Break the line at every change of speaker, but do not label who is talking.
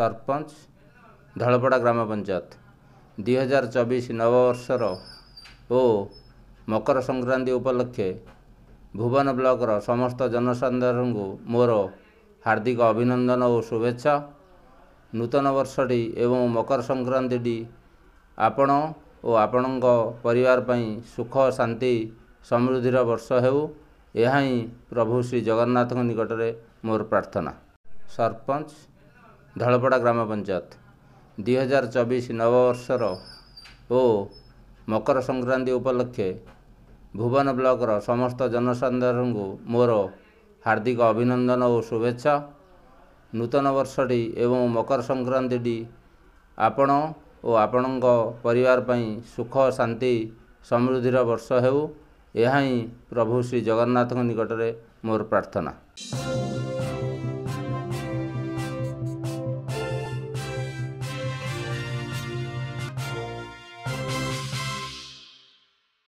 ସରପଞ୍ଚ ଧଳପଡ଼ା ଗ୍ରାମ ପଞ୍ଚାୟତ ଦୁଇହଜାର ଚବିଶ ନବବର୍ଷର ଓ ମକର ସଂକ୍ରାନ୍ତି ଉପଲକ୍ଷେ ଭୁବନ ବ୍ଲକର ସମସ୍ତ ଜନସାଧାରଣଙ୍କୁ ମୋର ହାର୍ଦ୍ଦିକ ଅଭିନନ୍ଦନ ଓ ଶୁଭେଚ୍ଛା ନୂତନ ବର୍ଷଟି ଏବଂ ମକର ସଂକ୍ରାନ୍ତିଟି ଆପଣ ଓ ଆପଣଙ୍କ ପରିବାର ପାଇଁ ସୁଖ ଶାନ୍ତି ସମୃଦ୍ଧିର ବର୍ଷ ହେଉ ଏହା ହିଁ ପ୍ରଭୁ ଶ୍ରୀ ଜଗନ୍ନାଥଙ୍କ ନିକଟରେ ମୋର ପ୍ରାର୍ଥନା ସରପଞ୍ଚ ଧଳପଡ଼ା ଗ୍ରାମ ପଞ୍ଚାୟତ ଦୁଇ ହଜାର ଚବିଶ ନବବର୍ଷର ଓ ମକର ସଂକ୍ରାନ୍ତି ଉପଲକ୍ଷେ ଭୁବନ ବ୍ଲକର ସମସ୍ତ ଜନସାଧାରଣଙ୍କୁ ମୋର ହାର୍ଦ୍ଦିକ ଅଭିନନ୍ଦନ ଓ ଶୁଭେଚ୍ଛା ନୂତନ ବର୍ଷଟି ଏବଂ ମକର ସଂକ୍ରାନ୍ତିଟି ଆପଣ ଓ ଆପଣଙ୍କ ପରିବାର ପାଇଁ ସୁଖ ଶାନ୍ତି ସମୃଦ୍ଧିର ବର୍ଷ ହେଉ ଏହା ହିଁ ପ୍ରଭୁ ଶ୍ରୀ ଜଗନ୍ନାଥଙ୍କ ନିକଟରେ ମୋର ପ୍ରାର୍ଥନା